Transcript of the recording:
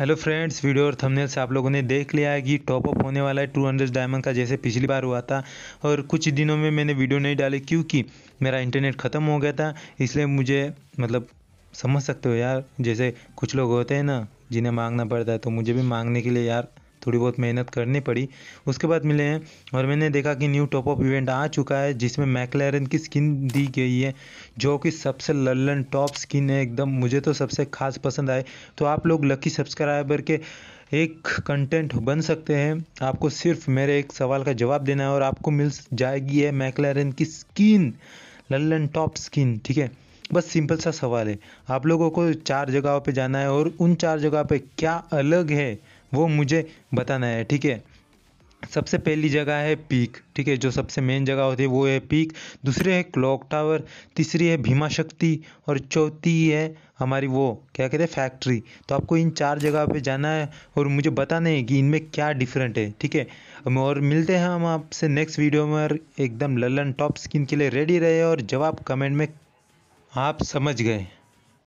hello friends video और thumbnail से आप लोगों ने देख लिया है कि टॉपअप होने वाला है टू हंड्रेड डायमंड का जैसे पिछली बार हुआ था और कुछ दिनों में मैंने वीडियो नहीं डाली क्योंकि मेरा इंटरनेट ख़त्म हो गया था इसलिए मुझे मतलब समझ सकते हो यार जैसे कुछ लोग होते हैं ना जिन्हें मांगना पड़ता है तो मुझे भी मांगने के लिए यार थोड़ी बहुत मेहनत करनी पड़ी उसके बाद मिले हैं और मैंने देखा कि न्यू टॉप ऑफ इवेंट आ चुका है जिसमें मैकलैरन की स्किन दी गई है जो कि सबसे लल्लन टॉप स्किन है एकदम मुझे तो सबसे खास पसंद आए तो आप लोग लकी सब्सक्राइबर के एक कंटेंट बन सकते हैं आपको सिर्फ मेरे एक सवाल का जवाब देना है और आपको मिल जाएगी है मैकलैरन की स्किन लल्लन टॉप स्किन ठीक है बस सिंपल सा सवाल है आप लोगों को चार जगहों पे जाना है और उन चार जगह पे क्या अलग है वो मुझे बताना है ठीक है सबसे पहली जगह है पीक ठीक है जो सबसे मेन जगह होती है वो है पीक दूसरी है क्लॉक टावर तीसरी है भीमा शक्ति और चौथी है हमारी वो क्या कहते हैं फैक्ट्री तो आपको इन चार जगह पे जाना है और मुझे बताना है कि इनमें क्या डिफरेंट है ठीक है और मिलते हैं हम आपसे नेक्स्ट वीडियो में एकदम ललन टॉप स्किन के लिए रेडी रहे और जवाब कमेंट में आप समझ गए